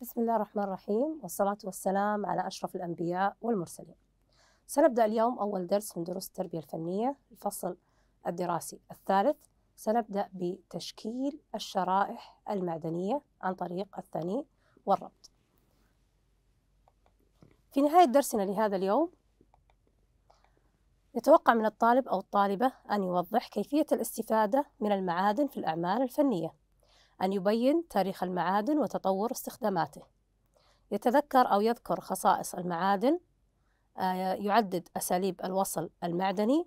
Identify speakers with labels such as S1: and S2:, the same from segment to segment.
S1: بسم الله الرحمن الرحيم والصلاة والسلام على أشرف الأنبياء والمرسلين سنبدأ اليوم أول درس من دروس التربية الفنية الفصل الدراسي الثالث سنبدأ بتشكيل الشرائح المعدنية عن طريق الثني والربط في نهاية درسنا لهذا اليوم يتوقع من الطالب أو الطالبة أن يوضح كيفية الاستفادة من المعادن في الأعمال الفنية أن يبين تاريخ المعادن وتطور استخداماته يتذكر أو يذكر خصائص المعادن آه، يعدد أساليب الوصل المعدني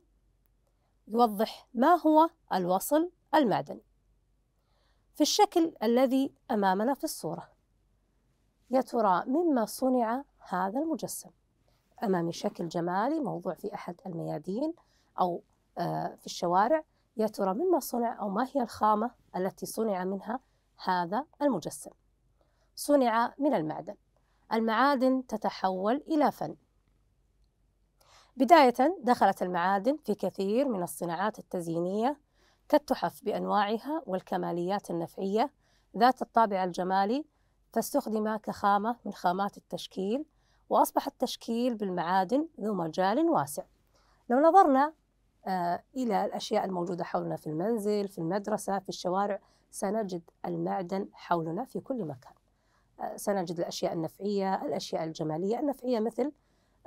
S1: يوضح ما هو الوصل المعدني في الشكل الذي أمامنا في الصورة يا ترى مما صنع هذا المجسم أمامي شكل جمالي موضوع في أحد الميادين أو آه، في الشوارع يا ترى مما صنع أو ما هي الخامة التي صنع منها هذا المجسم صنع من المعدن المعادن تتحول إلى فن بداية دخلت المعادن في كثير من الصناعات التزيينية كالتحف بأنواعها والكماليات النفعية ذات الطابع الجمالي فاستخدم كخامة من خامات التشكيل وأصبح التشكيل بالمعادن ذو مجال واسع لو نظرنا آه، إلى الأشياء الموجودة حولنا في المنزل في المدرسة في الشوارع سنجد المعدن حولنا في كل مكان آه، سنجد الأشياء النفعية الأشياء الجمالية النفعية مثل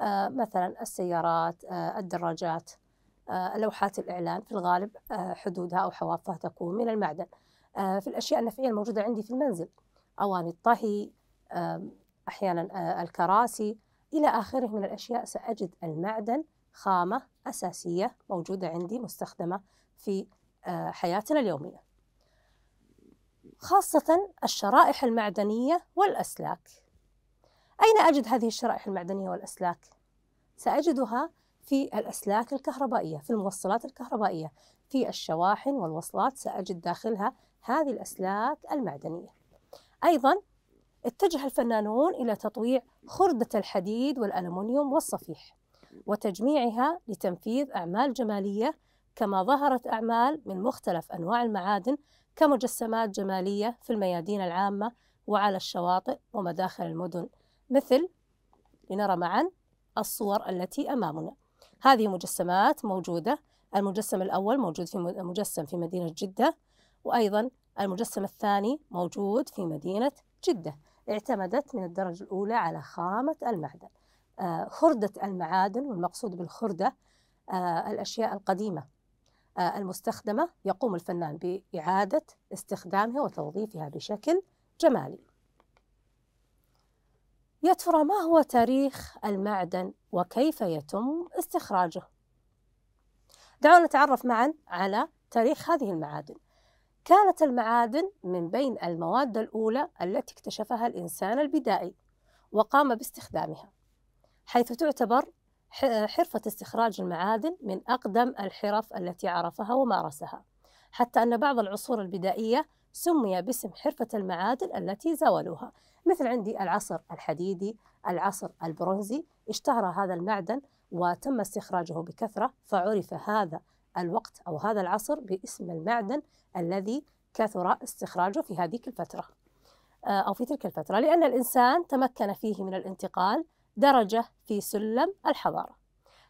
S1: آه، مثلا السيارات الدراجات لوحات الإعلان في الغالب حدودها أو حوافها تكون من المعدن في الأشياء النفعية الموجودة عندي في المنزل أواني الطهي أحيانا الكراسي إلى آخره من الأشياء سأجد المعدن خامة أساسية موجودة عندي مستخدمة في آه، حياتنا اليومية خاصة الشرائح المعدنية والأسلاك أين أجد هذه الشرائح المعدنية والأسلاك؟ سأجدها في الأسلاك الكهربائية في الموصلات الكهربائية في الشواحن والوصلات سأجد داخلها هذه الأسلاك المعدنية أيضا اتجه الفنانون إلى تطويع خردة الحديد والألمنيوم والصفيح وتجميعها لتنفيذ أعمال جمالية كما ظهرت أعمال من مختلف أنواع المعادن كمجسمات جمالية في الميادين العامة وعلى الشواطئ ومداخل المدن مثل لنرى معا الصور التي أمامنا هذه مجسمات موجودة المجسم الأول موجود في مجسم في مدينة جدة وأيضا المجسم الثاني موجود في مدينة جدة اعتمدت من الدرجة الأولى على خامة المعدن آه، خردة المعادن والمقصود بالخردة آه، الأشياء القديمة آه، المستخدمة يقوم الفنان بإعادة استخدامها وتوظيفها بشكل جمالي يا ترى ما هو تاريخ المعدن وكيف يتم استخراجه؟ دعونا نتعرف معا على تاريخ هذه المعادن كانت المعادن من بين المواد الأولى التي اكتشفها الإنسان البدائي وقام باستخدامها حيث تعتبر حرفة استخراج المعادن من أقدم الحرف التي عرفها ومارسها حتى أن بعض العصور البدائية سمي باسم حرفة المعادن التي زاولوها مثل عندي العصر الحديدي العصر البرونزي اشتهر هذا المعدن وتم استخراجه بكثرة فعرف هذا الوقت أو هذا العصر باسم المعدن الذي كثر استخراجه في هذه الفترة آه، أو في تلك الفترة لأن الإنسان تمكن فيه من الانتقال درجة في سلم الحضارة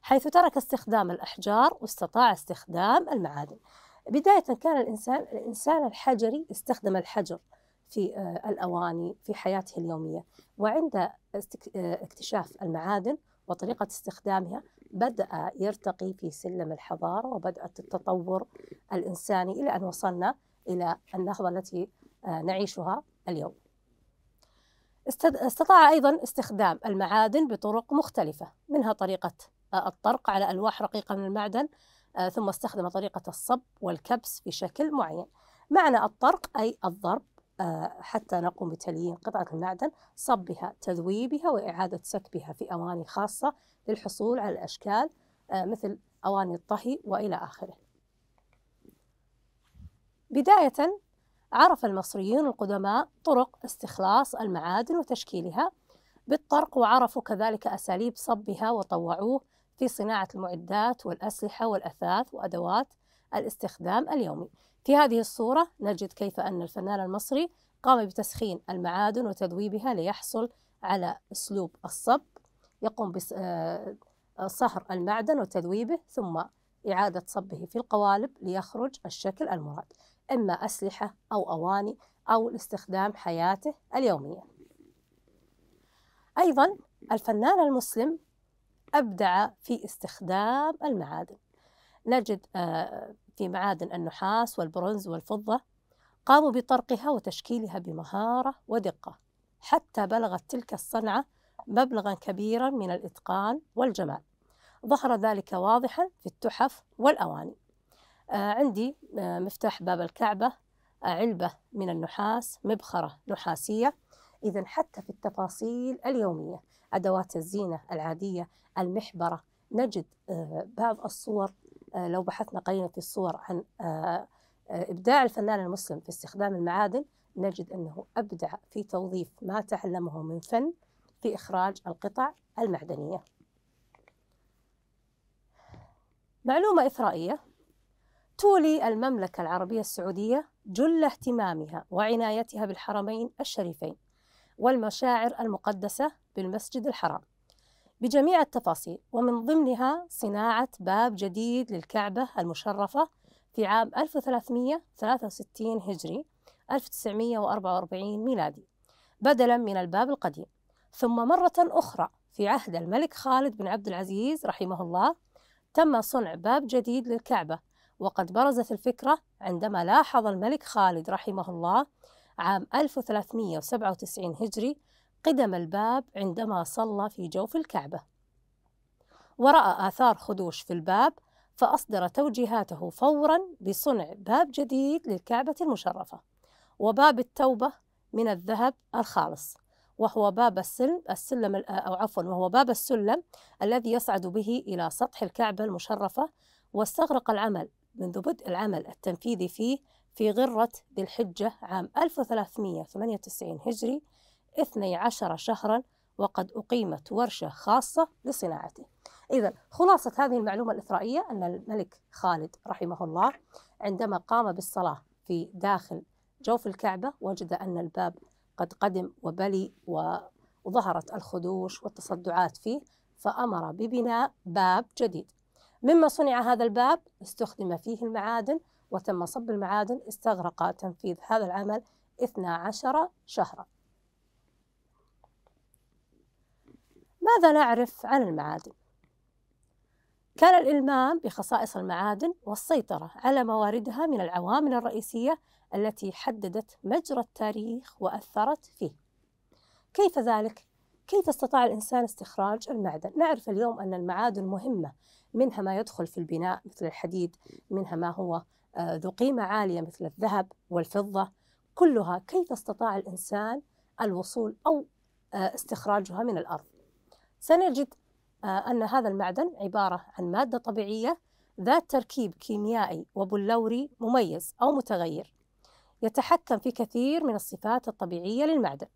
S1: حيث ترك استخدام الأحجار واستطاع استخدام المعادن بداية كان الإنسان الإنسان الحجري استخدم الحجر في آه، الأواني في حياته اليومية وعند آه، اكتشاف المعادن وطريقة استخدامها بدأ يرتقي في سلم الحضارة وبدأت التطور الإنساني إلى أن وصلنا إلى النهضة التي آه، نعيشها اليوم استطاع أيضا استخدام المعادن بطرق مختلفة منها طريقة آه، الطرق على ألواح رقيقة من المعدن آه، ثم استخدم طريقة الصب والكبس في شكل معين معنى الطرق أي الضرب آه، حتى نقوم بتليين قطعة المعدن صبها تذويبها وإعادة سكبها في أواني خاصة للحصول على الأشكال مثل أواني الطهي وإلى آخره بداية عرف المصريون القدماء طرق استخلاص المعادن وتشكيلها بالطرق وعرفوا كذلك أساليب صبها وطوعوه في صناعة المعدات والأسلحة والأثاث وأدوات الاستخدام اليومي في هذه الصورة نجد كيف أن الفنان المصري قام بتسخين المعادن وتذويبها ليحصل على أسلوب الصب يقوم بصهر آه، المعدن وتذويبه ثم إعادة صبه في القوالب ليخرج الشكل المراد إما أسلحة أو أواني أو لاستخدام حياته اليومية أيضا الفنان المسلم أبدع في استخدام المعادن نجد آه، في معادن النحاس والبرونز والفضة قاموا بطرقها وتشكيلها بمهارة ودقة حتى بلغت تلك الصنعة مبلغا كبيرا من الإتقان والجمال ظهر ذلك واضحا في التحف والأواني آه، عندي آه، مفتاح باب الكعبة علبة من النحاس مبخرة نحاسية إذا حتى في التفاصيل اليومية أدوات الزينة العادية المحبرة نجد آه، بعض الصور لو بحثنا قليلا في الصور عن إبداع الفنان المسلم في استخدام المعادن نجد أنه أبدع في توظيف ما تعلمه من فن في إخراج القطع المعدنية معلومة إثرائية تولي المملكة العربية السعودية جل اهتمامها وعنايتها بالحرمين الشريفين والمشاعر المقدسة بالمسجد الحرام بجميع التفاصيل ومن ضمنها صناعة باب جديد للكعبة المشرفة في عام 1363 هجري 1944 ميلادي بدلا من الباب القديم ثم مرة أخرى في عهد الملك خالد بن عبد العزيز رحمه الله تم صنع باب جديد للكعبة وقد برزت الفكرة عندما لاحظ الملك خالد رحمه الله عام 1397 هجري قدم الباب عندما صلى في جوف الكعبة ورأى آثار خدوش في الباب فأصدر توجيهاته فورا بصنع باب جديد للكعبة المشرفة وباب التوبة من الذهب الخالص وهو باب السلم السلم أو عفوا وهو باب السلم الذي يصعد به إلى سطح الكعبة المشرفة واستغرق العمل منذ بدء العمل التنفيذي فيه في غرة ذي الحجة عام 1398 هجري 12 شهرا وقد أقيمت ورشة خاصة لصناعته إذا خلاصة هذه المعلومة الإثرائية أن الملك خالد رحمه الله عندما قام بالصلاة في داخل جوف الكعبة وجد أن الباب قد قدم وبلي وظهرت الخدوش والتصدعات فيه فأمر ببناء باب جديد مما صنع هذا الباب استخدم فيه المعادن وتم صب المعادن استغرق تنفيذ هذا العمل 12 شهرا ماذا نعرف عن المعادن؟ كان الإلمام بخصائص المعادن والسيطرة على مواردها من العوامل الرئيسية التي حددت مجرى التاريخ وأثرت فيه. كيف ذلك؟ كيف استطاع الإنسان استخراج المعدن؟ نعرف اليوم أن المعادن مهمة منها ما يدخل في البناء مثل الحديد منها ما هو آه، ذو قيمة عالية مثل الذهب والفضة كلها كيف استطاع الإنسان الوصول أو آه، استخراجها من الأرض سنجد آه، أن هذا المعدن عبارة عن مادة طبيعية ذات تركيب كيميائي وبلوري مميز أو متغير يتحكم في كثير من الصفات الطبيعية للمعدن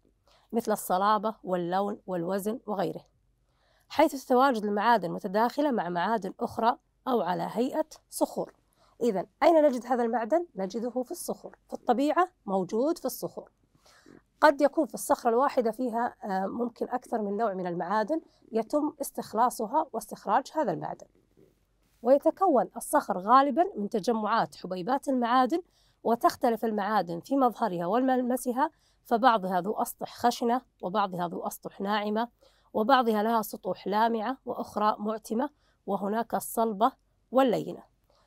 S1: مثل الصلابة واللون والوزن وغيره حيث تتواجد المعادن متداخلة مع معادن أخرى أو على هيئة صخور إذا أين نجد هذا المعدن؟ نجده في الصخور في الطبيعة موجود في الصخور قد يكون في الصخرة الواحدة فيها آه، ممكن أكثر من نوع من المعادن يتم استخلاصها واستخراج هذا المعدن ويتكون الصخر غالبا من تجمعات حبيبات المعادن وتختلف المعادن في مظهرها وملمسها فبعضها ذو أسطح خشنة وبعضها ذو أسطح ناعمة وبعضها لها سطوح لامعة وأخرى معتمة وهناك الصلبة واللينة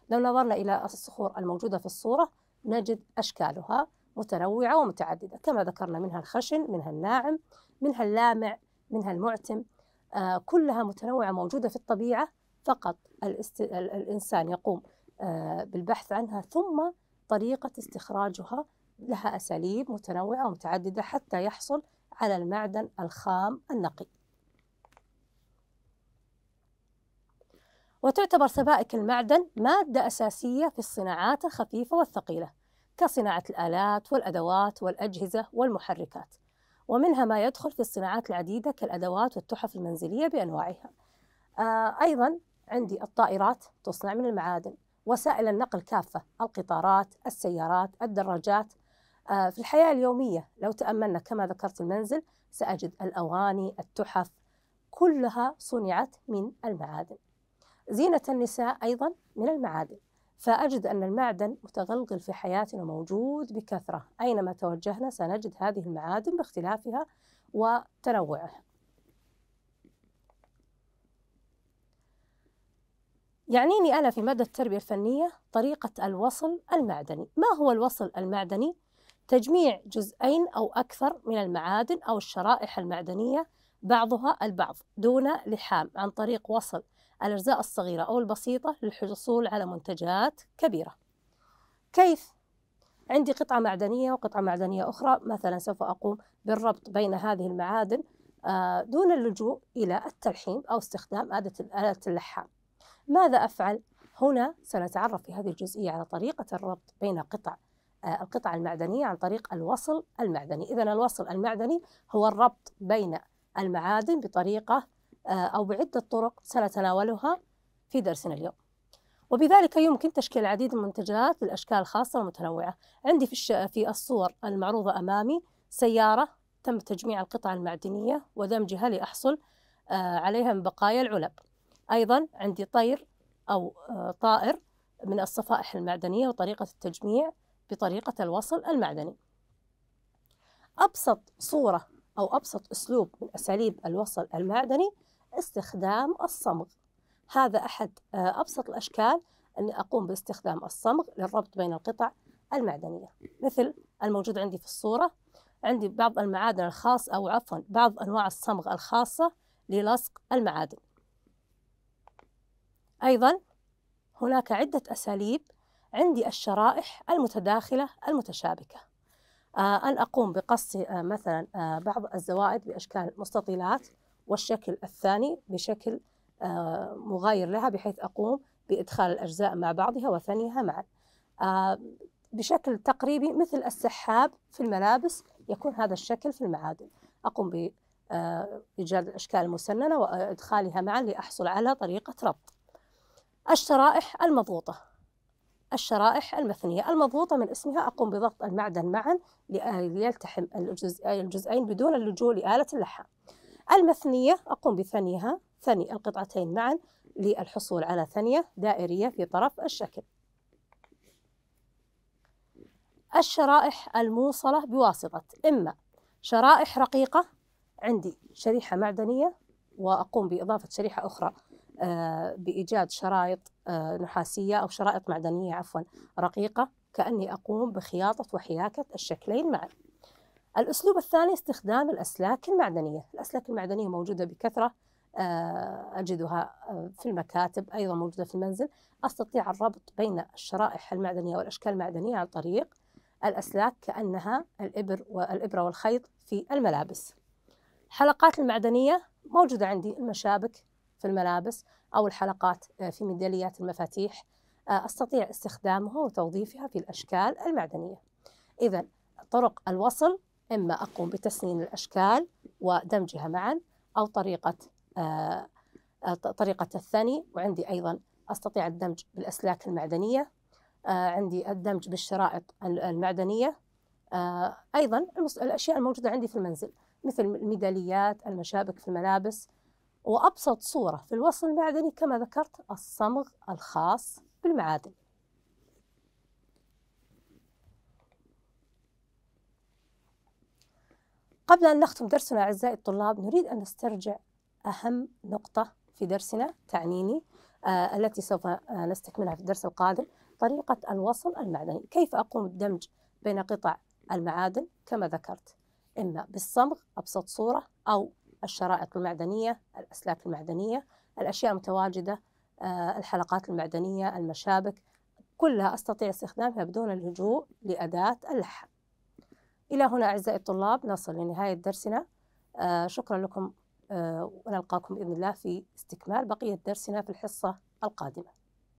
S1: لو نظرنا إلى الصخور الموجودة في الصورة نجد أشكالها متنوعة ومتعددة كما ذكرنا منها الخشن منها الناعم منها اللامع منها المعتم آه كلها متنوعة موجودة في الطبيعة فقط الاست... الإنسان يقوم آه بالبحث عنها ثم طريقة استخراجها لها أساليب متنوعة ومتعددة حتى يحصل على المعدن الخام النقي وتعتبر سبائك المعدن مادة أساسية في الصناعات الخفيفة والثقيلة كصناعة الآلات والأدوات والأجهزة والمحركات ومنها ما يدخل في الصناعات العديدة كالأدوات والتحف المنزلية بأنواعها آه، أيضا عندي الطائرات تصنع من المعادن وسائل النقل كافة القطارات السيارات الدراجات آه، في الحياة اليومية لو تأملنا كما ذكرت المنزل سأجد الأواني التحف كلها صنعت من المعادن زينة النساء أيضا من المعادن فأجد أن المعدن متغلغل في حياتنا موجود بكثرة أينما توجهنا سنجد هذه المعادن باختلافها وتنوعها يعنيني أنا في مادة التربية الفنية طريقة الوصل المعدني ما هو الوصل المعدني؟ تجميع جزئين أو أكثر من المعادن أو الشرائح المعدنية بعضها البعض دون لحام عن طريق وصل الأجزاء الصغيرة أو البسيطة للحصول على منتجات كبيرة كيف؟ عندي قطعة معدنية وقطعة معدنية أخرى مثلا سوف أقوم بالربط بين هذه المعادن آه، دون اللجوء إلى التلحيم أو استخدام آلة اللحام ماذا أفعل؟ هنا سنتعرف في هذه الجزئية على طريقة الربط بين قطع آه، القطع المعدنية عن طريق الوصل المعدني إذا الوصل المعدني هو الربط بين المعادن بطريقة آه، أو بعدة طرق سنتناولها في درسنا اليوم وبذلك يمكن تشكيل العديد من المنتجات بالأشكال الخاصة والمتنوعة عندي في, في الصور المعروضة أمامي سيارة تم تجميع القطع المعدنية ودمجها لأحصل آه، عليها من بقايا العلب أيضا عندي طير أو طائر من الصفائح المعدنية وطريقة التجميع بطريقة الوصل المعدني أبسط صورة أو أبسط أسلوب من أساليب الوصل المعدني استخدام الصمغ هذا أحد آه، أبسط الأشكال أني أقوم باستخدام الصمغ للربط بين القطع المعدنية مثل الموجود عندي في الصورة عندي بعض المعادن الخاصة أو عفوا بعض أنواع الصمغ الخاصة للصق المعادن أيضا هناك عدة أساليب عندي الشرائح المتداخلة المتشابكة آه، أن أقوم بقص آه، مثلا آه، بعض الزوائد بأشكال مستطيلات والشكل الثاني بشكل مغاير لها بحيث أقوم بإدخال الأجزاء مع بعضها وثنيها معا بشكل تقريبي مثل السحاب في الملابس يكون هذا الشكل في المعادن أقوم بإيجاد الأشكال المسننة وإدخالها معا لأحصل على طريقة ربط الشرائح المضغوطة الشرائح المثنية المضغوطة من اسمها أقوم بضغط المعدن معا ليلتحم الجزئين بدون اللجوء لآلة اللحام المثنية أقوم بثنيها ثني القطعتين معا للحصول على ثنية دائرية في طرف الشكل الشرائح الموصلة بواسطة إما شرائح رقيقة عندي شريحة معدنية وأقوم بإضافة شريحة أخرى آه، بإيجاد شرائط نحاسية آه، أو شرائط معدنية عفوا رقيقة كأني أقوم بخياطة وحياكة الشكلين معا الأسلوب الثاني استخدام الأسلاك المعدنية الأسلاك المعدنية موجودة بكثرة آه، أجدها في المكاتب أيضا موجودة في المنزل أستطيع الربط بين الشرائح المعدنية والأشكال المعدنية عن طريق الأسلاك كأنها الإبر والإبرة والخيط في الملابس حلقات المعدنية موجودة عندي المشابك في الملابس أو الحلقات آه، في ميداليات المفاتيح آه، أستطيع استخدامها وتوظيفها في الأشكال المعدنية إذا طرق الوصل إما أقوم بتسنين الأشكال ودمجها معا أو طريقة آه، طريقة الثني وعندي أيضا أستطيع الدمج بالأسلاك المعدنية عندي الدمج بالشرائط المعدنية أيضا الأشياء الموجودة عندي في المنزل مثل الميداليات المشابك في الملابس وأبسط صورة في الوصل المعدني كما ذكرت الصمغ الخاص بالمعادن قبل أن نختم درسنا أعزائي الطلاب نريد أن نسترجع أهم نقطة في درسنا تعنيني آه التي سوف آه، نستكملها في الدرس القادم طريقة الوصل المعدني كيف أقوم بالدمج بين قطع المعادن كما ذكرت إما بالصمغ أبسط صورة أو الشرائط المعدنية الأسلاك المعدنية الأشياء المتواجدة آه، الحلقات المعدنية المشابك كلها أستطيع استخدامها بدون اللجوء لأداة اللحم إلى هنا أعزائي الطلاب نصل لنهاية درسنا آه، شكرا لكم آه، ونلقاكم بإذن الله في استكمال بقية درسنا في الحصة القادمة